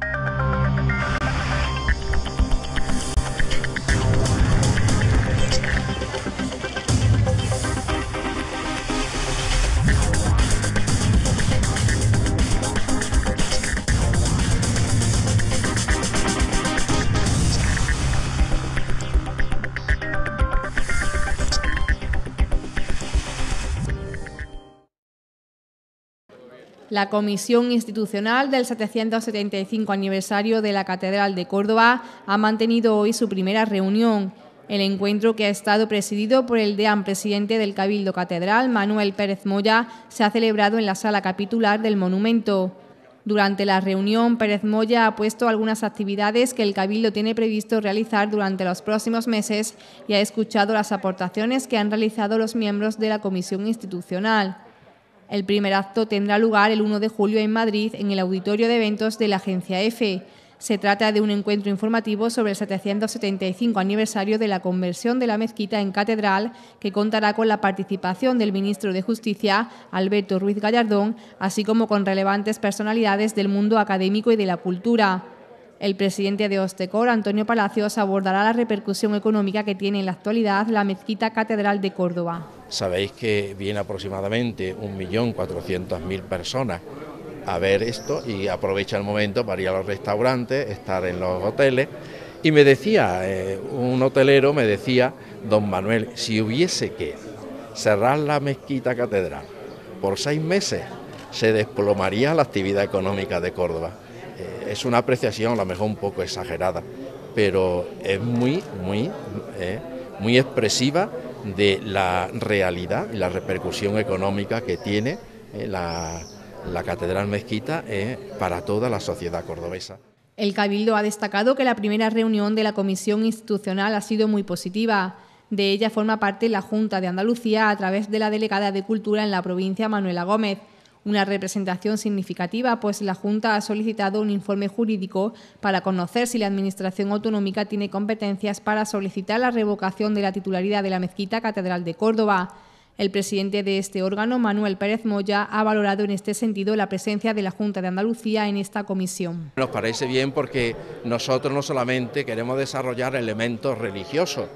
you la Comisión Institucional del 775 aniversario de la Catedral de Córdoba ha mantenido hoy su primera reunión. El encuentro, que ha estado presidido por el dean presidente del Cabildo Catedral, Manuel Pérez Moya, se ha celebrado en la sala capitular del monumento. Durante la reunión, Pérez Moya ha puesto algunas actividades que el Cabildo tiene previsto realizar durante los próximos meses y ha escuchado las aportaciones que han realizado los miembros de la Comisión Institucional. El primer acto tendrá lugar el 1 de julio en Madrid, en el auditorio de eventos de la Agencia EFE. Se trata de un encuentro informativo sobre el 775 aniversario de la conversión de la mezquita en catedral, que contará con la participación del ministro de Justicia, Alberto Ruiz Gallardón, así como con relevantes personalidades del mundo académico y de la cultura. El presidente de Ostecor, Antonio Palacios, abordará la repercusión económica que tiene en la actualidad la mezquita catedral de Córdoba. Sabéis que viene aproximadamente 1.400.000 personas a ver esto y aprovecha el momento para ir a los restaurantes, estar en los hoteles. Y me decía, eh, un hotelero me decía, don Manuel, si hubiese que cerrar la mezquita catedral por seis meses, se desplomaría la actividad económica de Córdoba. Eh, es una apreciación a lo mejor un poco exagerada, pero es muy, muy, eh, muy expresiva de la realidad y la repercusión económica que tiene eh, la, Catedral Mezquita eh, para toda la sociedad cordobesa. El Cabildo ha destacado que la primera reunión de la Comisión Institucional ha sido muy positiva. De ella forma parte la Junta de Andalucía a través de la delegada de Cultura en la provincia Manuela Gómez una representación significativa, pues la Junta ha solicitado un informe jurídico para conocer si la Administración Autonómica tiene competencias para solicitar la revocación de la titularidad de la Mezquita Catedral de Córdoba. El presidente de este órgano, Manuel Pérez Moya, ha valorado en este sentido la presencia de la Junta de Andalucía en esta comisión. Nos parece bien porque nosotros no solamente queremos desarrollar elementos religiosos,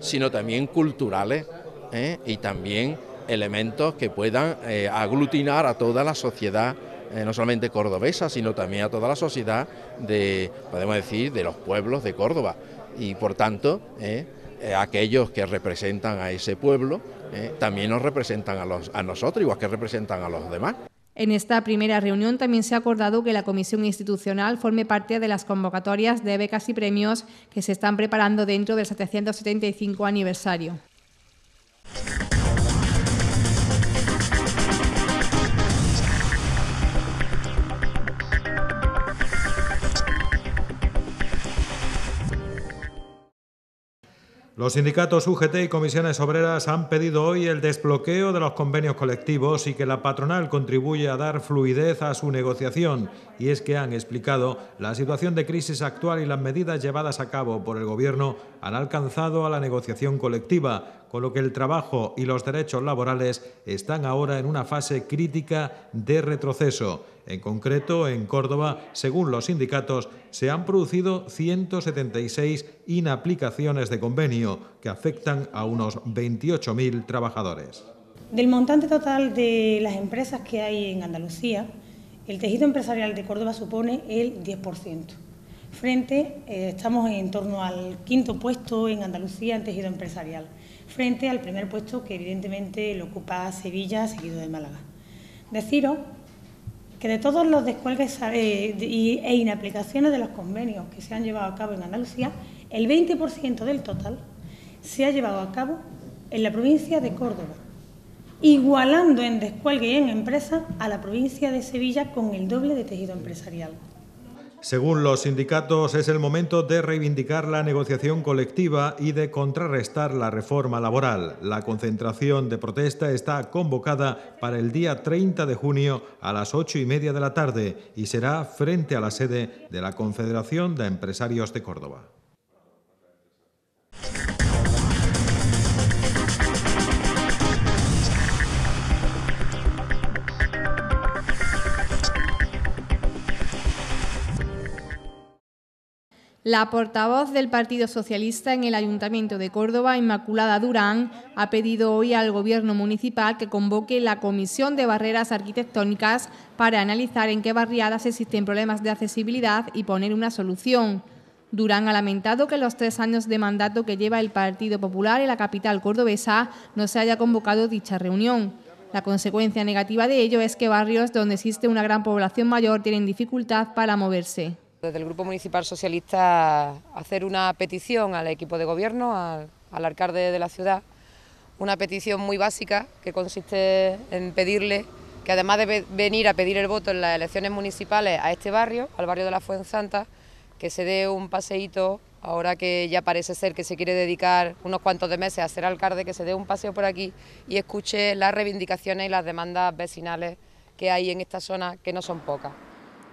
sino también culturales ¿eh? y también elementos que puedan eh, aglutinar a toda la sociedad, eh, no solamente cordobesa, sino también a toda la sociedad de, podemos decir, de los pueblos de Córdoba. Y por tanto, eh, aquellos que representan a ese pueblo también nos representan a nosotros, igual que representan a los demás. En esta primera reunión también se ha acordado que la comisión institucional forme parte de las convocatorias de becas y premios que se están preparando dentro del 775 aniversario. Los sindicatos UGT y comisiones obreras han pedido hoy el desbloqueo de los convenios colectivos y que la patronal contribuya a dar fluidez a su negociación. Y es que han explicado la situación de crisis actual y las medidas llevadas a cabo por el Gobierno han alcanzado a la negociación colectiva, con lo que el trabajo y los derechos laborales están ahora en una fase crítica de retroceso. En concreto, en Córdoba, según los sindicatos, se han producido 176 inaplicaciones de convenio que afectan a unos 28.000 trabajadores. Del montante total de las empresas que hay en Andalucía, el tejido empresarial de Córdoba supone el 10%. Frente, eh, estamos en torno al quinto puesto en Andalucía en tejido empresarial, frente al primer puesto que evidentemente lo ocupa Sevilla, seguido de Málaga que de todos los descuelgues eh, e inaplicaciones de los convenios que se han llevado a cabo en Andalucía, el 20% del total se ha llevado a cabo en la provincia de Córdoba, igualando en descuelgue y en empresa a la provincia de Sevilla con el doble de tejido empresarial. Según los sindicatos, es el momento de reivindicar la negociación colectiva y de contrarrestar la reforma laboral. La concentración de protesta está convocada para el día 30 de junio a las ocho y media de la tarde y será frente a la sede de la Confederación de Empresarios de Córdoba. La portavoz del Partido Socialista en el Ayuntamiento de Córdoba, Inmaculada Durán, ha pedido hoy al Gobierno Municipal que convoque la Comisión de Barreras Arquitectónicas para analizar en qué barriadas existen problemas de accesibilidad y poner una solución. Durán ha lamentado que los tres años de mandato que lleva el Partido Popular en la capital cordobesa no se haya convocado dicha reunión. La consecuencia negativa de ello es que barrios donde existe una gran población mayor tienen dificultad para moverse. Desde el Grupo Municipal Socialista hacer una petición al equipo de gobierno, al, alcalde de la ciudad, una petición muy básica que consiste en pedirle que además de venir a pedir el voto en las elecciones municipales a este barrio, al barrio de la Fuensanta, que se dé un paseíto, ahora que ya parece ser que se quiere dedicar unos cuantos de meses a ser alcalde, que se dé un paseo por aquí y escuche las reivindicaciones y las demandas vecinales que hay en esta zona, que no son pocas.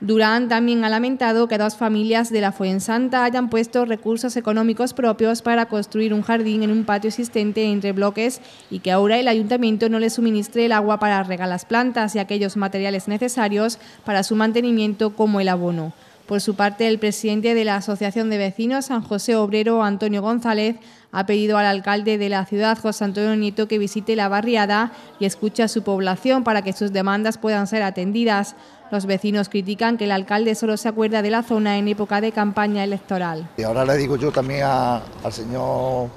Durán también ha lamentado que dos familias de la Fuensanta hayan puesto recursos económicos propios para construir un jardín en un patio existente entre bloques y que ahora el ayuntamiento no les suministre el agua para regar las plantas y aquellos materiales necesarios para su mantenimiento como el abono. Por su parte, el presidente de la Asociación de Vecinos, San José Obrero, Antonio González, ha pedido al alcalde de la ciudad, José Antonio Nieto, que visite la barriada y escuche a su población para que sus demandas puedan ser atendidas. Los vecinos critican que el alcalde solo se acuerda de la zona en época de campaña electoral. Y ahora le digo yo también al, señor,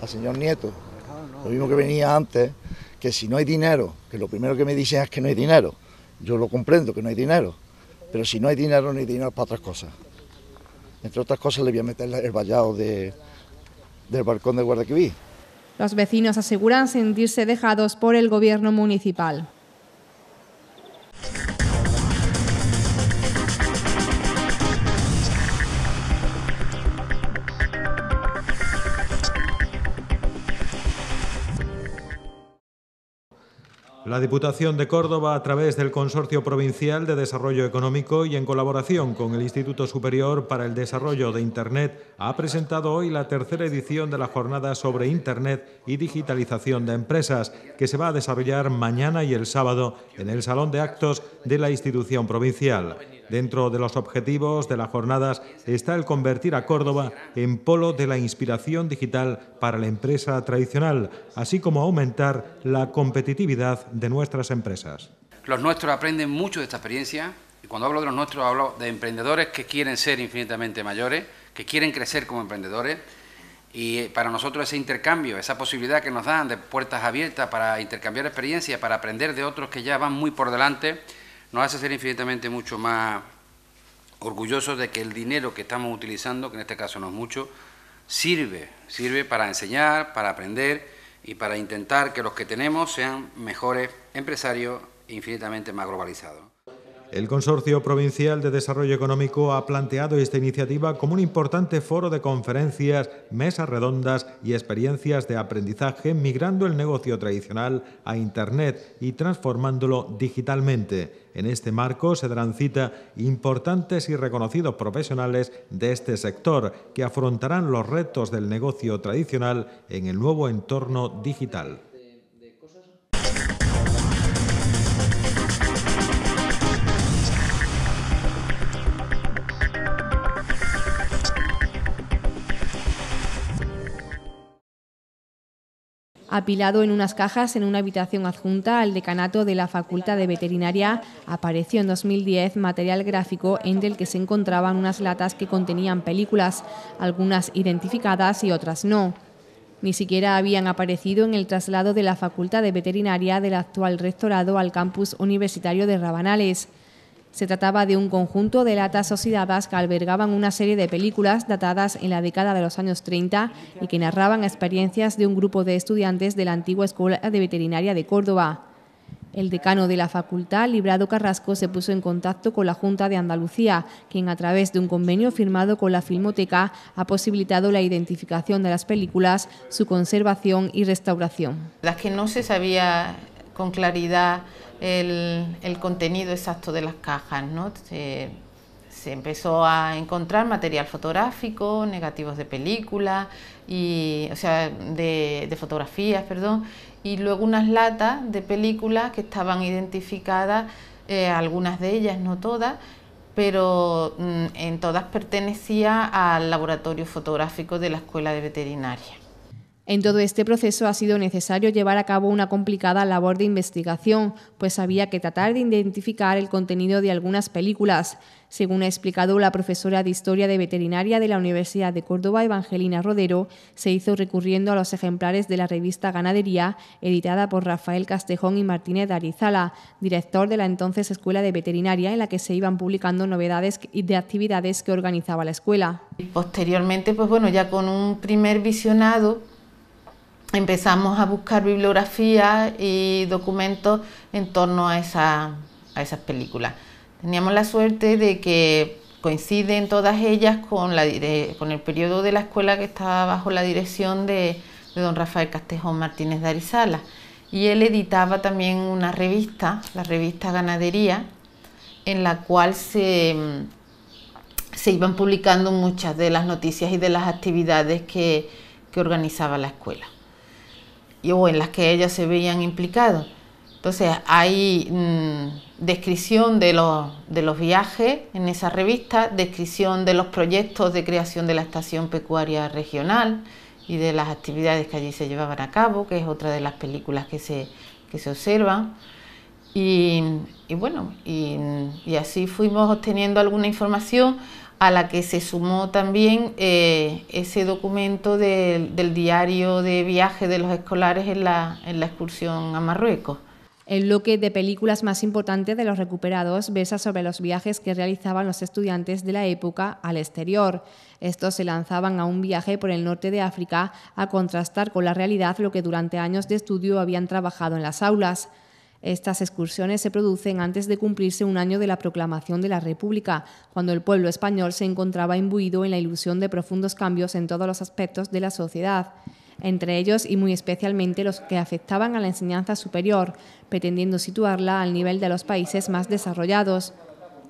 al señor Nieto, lo mismo que venía antes, que si no hay dinero, que lo primero que me dicen es que no hay dinero, yo lo comprendo, que no hay dinero, pero si no hay dinero, no hay dinero para otras cosas. Entre otras cosas, le voy a meter el vallado de, del balcón de Guadalquivir. Los vecinos aseguran sentirse dejados por el gobierno municipal. La Diputación de Córdoba, a través del Consorcio Provincial de Desarrollo Económico y en colaboración con el Instituto Superior para el Desarrollo de Internet, ha presentado hoy la tercera edición de la jornada sobre Internet y digitalización de empresas, que se va a desarrollar mañana y el sábado en el Salón de Actos de la institución provincial. Dentro de los objetivos de las jornadas está el convertir a Córdoba en polo de la inspiración digital para la empresa tradicional, así como aumentar la competitividad de nuestras empresas. Los nuestros aprenden mucho de esta experiencia y cuando hablo de los nuestros hablo de emprendedores que quieren ser infinitamente mayores, que quieren crecer como emprendedores y eh, para nosotros ese intercambio, esa posibilidad que nos dan de puertas abiertas para intercambiar experiencias, para aprender de otros que ya van muy por delante, nos hace ser infinitamente mucho más orgullosos de que el dinero que estamos utilizando, que en este caso no es mucho, sirve, sirve para enseñar, para aprender y para intentar que los que tenemos sean mejores empresarios e infinitamente más globalizados. El Consorcio Provincial de Desarrollo Económico ha planteado esta iniciativa como un importante foro de conferencias, mesas redondas y experiencias de aprendizaje migrando el negocio tradicional a Internet y transformándolo digitalmente. En este marco se darán cita importantes y reconocidos profesionales de este sector que afrontarán los retos del negocio tradicional en el nuevo entorno digital. Apilado en unas cajas en una habitación adjunta al decanato de la Facultad de Veterinaria, apareció en 2010 material gráfico entre el que se encontraban unas latas que contenían películas, algunas identificadas y otras no. Ni siquiera habían aparecido en el traslado de la Facultad de Veterinaria del actual rectorado al campus universitario de Rabanales. Se trataba de un conjunto de latas oxidadas que albergaban una serie de películas datadas en la década de los años 30 y que narraban experiencias de un grupo de estudiantes de la antigua Escuela de Veterinaria de Córdoba. El decano de la facultad, Librado Carrasco, se puso en contacto con la Junta de Andalucía, quien a través de un convenio firmado con la Filmoteca ha posibilitado la identificación de las películas, su conservación y restauración. Las que no se sabía con claridad el, contenido exacto de las cajas. ¿no? Se, empezó a encontrar material fotográfico, negativos de películas, o sea, de, fotografías, perdón, y luego unas latas de películas que estaban identificadas, eh, algunas de ellas, no todas, pero mm, en todas pertenecía al laboratorio fotográfico de la Escuela de Veterinaria. En todo este proceso ha sido necesario llevar a cabo una complicada labor de investigación, pues había que tratar de identificar el contenido de algunas películas. Según ha explicado la profesora de Historia de Veterinaria de la Universidad de Córdoba, Evangelina Rodero, se hizo recurriendo a los ejemplares de la revista Ganadería, editada por Rafael Castejón y Martínez de Arizala, director de la entonces Escuela de Veterinaria, en la que se iban publicando novedades y de actividades que organizaba la escuela. Posteriormente, pues bueno, ya con un primer visionado, empezamos a buscar bibliografía y documentos en torno a, a esas películas. Teníamos la suerte de que coinciden todas ellas con, la, con el periodo de la escuela que estaba bajo la dirección de, don Rafael Castejón Martínez de Arizala. Y él editaba también una revista, la revista Ganadería, en la cual se, se iban publicando muchas de las noticias y de las actividades que organizaba la escuela y, o en las que ellas se veían implicadas Entonces hay mm, descripción de los, de los viajes en esa revista, descripción de los proyectos de creación de la estación pecuaria regional y de las actividades que allí se llevaban a cabo, que es otra de las películas que se, que se observan. Y, y bueno, y así fuimos obteniendo alguna información a la que se sumó también eh, ese documento del diario de viaje de los escolares en la, en la excursión a Marruecos. El bloque de películas más importante de los recuperados versa sobre los viajes que realizaban los estudiantes de la época al exterior. Estos se lanzaban a un viaje por el norte de África a contrastar con la realidad lo que durante años de estudio habían trabajado en las aulas. Estas excursiones se producen antes de cumplirse un año de la proclamación de la República, cuando el pueblo español se encontraba imbuido en la ilusión de profundos cambios en todos los aspectos de la sociedad entre ellos y muy especialmente los que afectaban a la enseñanza superior, pretendiendo situarla al nivel de los países más desarrollados.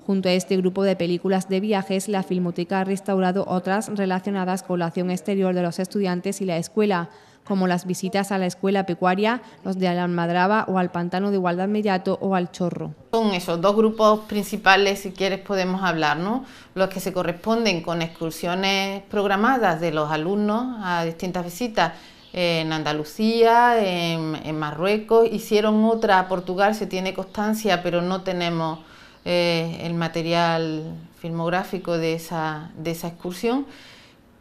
Junto a este grupo de películas de viajes, la Filmoteca ha restaurado otras relacionadas con la acción exterior de los estudiantes y la escuela, como las visitas a la escuela pecuaria, los de Almadraba o al Pantano de Igualdad Mediato o al Chorro. Son esos dos grupos principales, si quieres podemos hablar, ¿no? los que se corresponden con excursiones programadas de los alumnos a distintas visitas en Andalucía, en, Marruecos, hicieron otra a Portugal, se tiene constancia, pero no tenemos eh, el material filmográfico de esa excursión.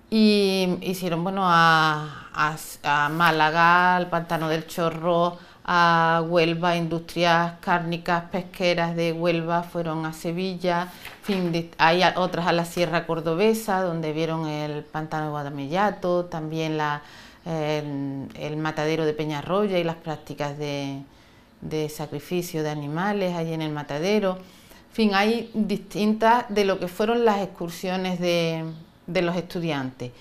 Y hicieron bueno, a, a, Málaga, al Pantano del Chorro, a Huelva, industrias cárnicas, pesqueras de Huelva, fueron a Sevilla, fin de, hay otras a la Sierra Cordobesa, donde vieron el pantano de Guadamillato, también la, el, matadero de Peñarroya y las prácticas de, de, sacrificio de animales allí en el matadero. En fin, hay distintas de lo que fueron las excursiones de, de los estudiantes.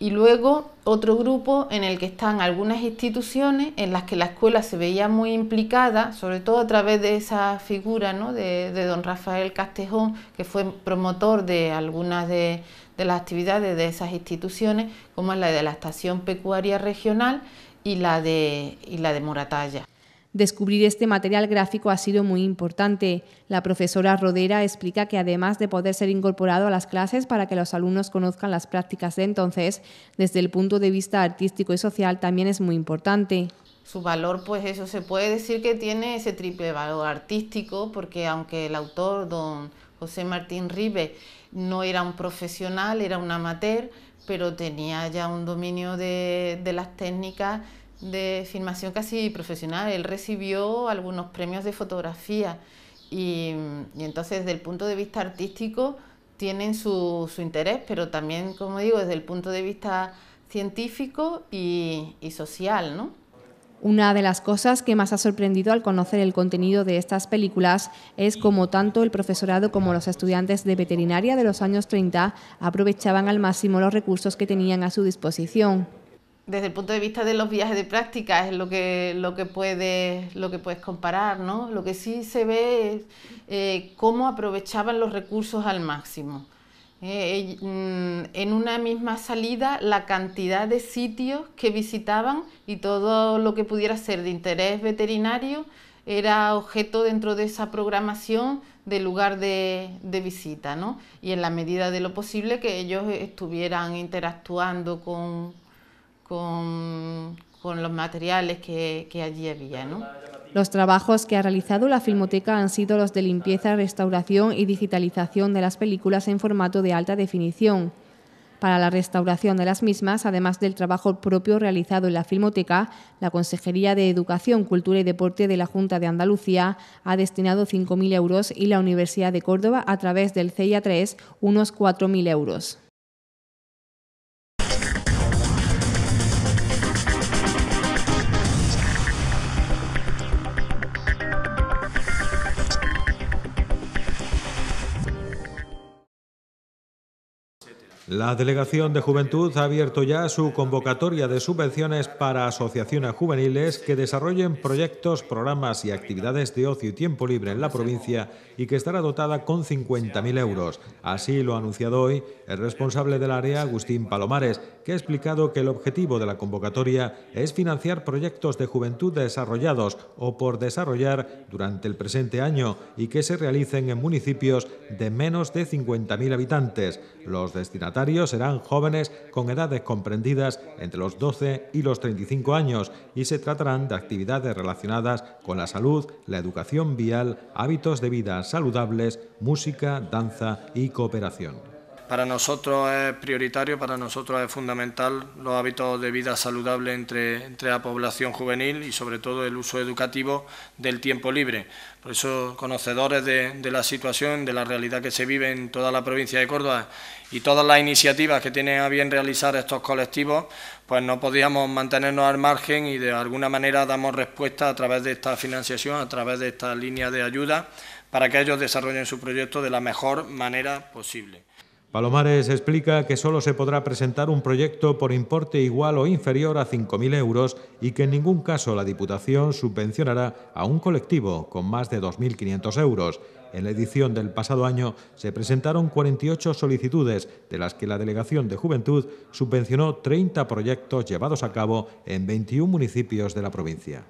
Y luego otro grupo en el que están algunas instituciones en las que la escuela se veía muy implicada, sobre todo a través de esa figura ¿no? de, don Rafael Castejón, que fue promotor de algunas de, las actividades de esas instituciones, como es la de la Estación Pecuaria Regional y la de, y la de Moratalla. Descubrir este material gráfico ha sido muy importante. La profesora Rodera explica que además de poder ser incorporado a las clases para que los alumnos conozcan las prácticas de entonces, desde el punto de vista artístico y social también es muy importante. Su valor, pues eso, se puede decir que tiene ese triple valor artístico, porque aunque el autor, don José Martín Ribe, no era un profesional, era un amateur, pero tenía ya un dominio de, las técnicas de filmación casi profesional. Él recibió algunos premios de fotografía y, entonces desde el punto de vista artístico tienen su, interés, pero también, como digo, desde el punto de vista científico y, social, ¿no? Una de las cosas que más ha sorprendido al conocer el contenido de estas películas es cómo tanto el profesorado como los estudiantes de veterinaria de los años 30 aprovechaban al máximo los recursos que tenían a su disposición desde el punto de vista de los viajes de práctica es lo que, lo que, puedes, lo que puedes comparar, Lo que sí se ve es eh, cómo aprovechaban los recursos al máximo. Eh, eh, mm, en una misma salida la cantidad de sitios que visitaban y todo lo que pudiera ser de interés veterinario era objeto dentro de esa programación de lugar de, visita, ¿no? Y en la medida de lo posible que ellos estuvieran interactuando con, con, los materiales que, allí había. Los trabajos que ha realizado la Filmoteca han sido los de limpieza, restauración y digitalización de las películas en formato de alta definición. Para la restauración de las mismas, además del trabajo propio realizado en la Filmoteca, la Consejería de Educación, Cultura y Deporte de la Junta de Andalucía ha destinado 5.000 euros y la Universidad de Córdoba, a través del CIA3, unos 4.000 euros. La Delegación de Juventud ha abierto ya su convocatoria de subvenciones para asociaciones juveniles que desarrollen proyectos, programas y actividades de ocio y tiempo libre en la provincia y que estará dotada con 50.000 euros. Así lo ha anunciado hoy el responsable del área, Agustín Palomares, que ha explicado que el objetivo de la convocatoria es financiar proyectos de juventud desarrollados o por desarrollar durante el presente año y que se realicen en municipios de menos de 50.000 habitantes. Los destinatarios serán jóvenes con edades comprendidas entre los 12 y los 35 años y se tratarán de actividades relacionadas con la salud, la educación vial, hábitos de vida saludables, música, danza y cooperación para nosotros es prioritario, para nosotros es fundamental los hábitos de vida saludable entre, la población juvenil y sobre todo el uso educativo del tiempo libre. Por eso, conocedores de, de, la situación, de la realidad que se vive en toda la provincia de Córdoba y todas las iniciativas que tienen a bien realizar estos colectivos, pues no podíamos mantenernos al margen y de alguna manera damos respuesta a través de esta financiación, a través de esta línea de ayuda, para que ellos desarrollen su proyecto de la mejor manera posible. Palomares explica que solo se podrá presentar un proyecto por importe igual o inferior a 5.000 euros y que en ningún caso la Diputación subvencionará a un colectivo con más de 2.500 euros. En la edición del pasado año se presentaron 48 solicitudes, de las que la Delegación de Juventud subvencionó 30 proyectos llevados a cabo en 21 municipios de la provincia.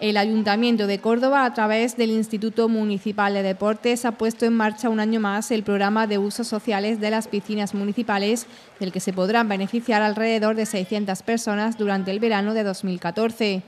el Ayuntamiento de Córdoba, a través del Instituto Municipal de Deportes, ha puesto en marcha un año más el programa de usos sociales de las piscinas municipales, del que se podrán beneficiar alrededor de 600 personas durante el verano de 2014.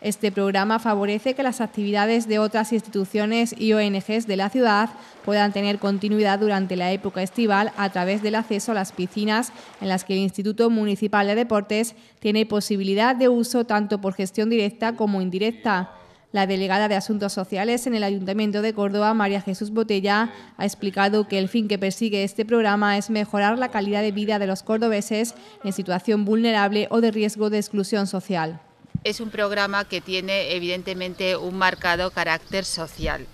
Este programa favorece que las actividades de otras instituciones y ONGs de la ciudad puedan tener continuidad durante la época estival a través del acceso a las piscinas en las que el Instituto Municipal de Deportes tiene posibilidad de uso tanto por gestión directa como indirecta. La delegada de Asuntos Sociales en el Ayuntamiento de Córdoba, María Jesús Botella, ha explicado que el fin que persigue este programa es mejorar la calidad de vida de los cordobeses en situación vulnerable o de riesgo de exclusión social es un programa que tiene evidentemente un marcado carácter social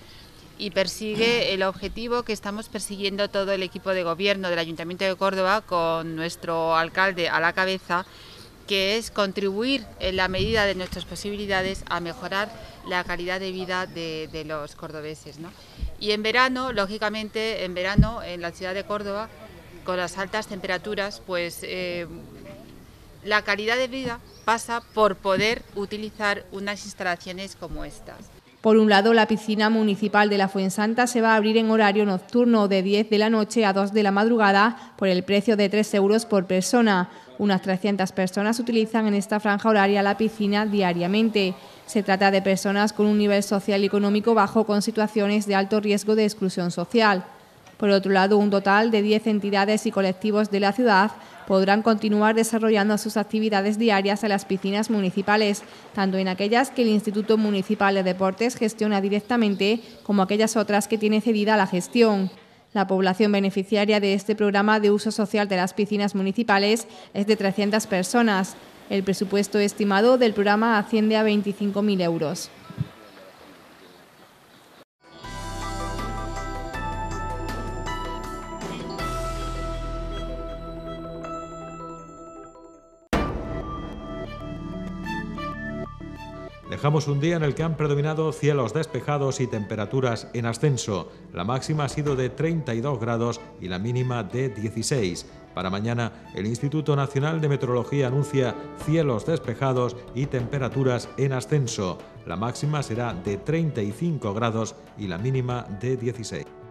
y persigue mm. el objetivo que estamos persiguiendo todo el equipo de gobierno del Ayuntamiento de Córdoba con nuestro alcalde a la cabeza, que es contribuir en la medida de nuestras posibilidades a mejorar la calidad de vida de, los cordobeses. Y en verano, lógicamente, en verano en la ciudad de Córdoba, con las altas temperaturas, pues eh, la calidad de vida pasa por poder utilizar unas instalaciones como estas. Por un lado, la piscina municipal de la Fuensanta se va a abrir en horario nocturno de 10 de la noche a 2 de la madrugada por el precio de 3 euros por persona. Unas 300 personas utilizan en esta franja horaria la piscina diariamente. Se trata de personas con un nivel social y económico bajo con situaciones de alto riesgo de exclusión social. Por otro lado, un total de 10 entidades y colectivos de la ciudad podrán continuar desarrollando sus actividades diarias en las piscinas municipales, tanto en aquellas que el Instituto Municipal de Deportes gestiona directamente como aquellas otras que tiene cedida la gestión. La población beneficiaria de este programa de uso social de las piscinas municipales es de 300 personas. El presupuesto estimado del programa asciende a 25.000 euros. Dejamos un día en el que han predominado cielos despejados y temperaturas en ascenso. La máxima ha sido de 32 grados y la mínima de 16. Para mañana, el Instituto Nacional de Meteorología anuncia cielos despejados y temperaturas en ascenso. La máxima será de 35 grados y la mínima de 16.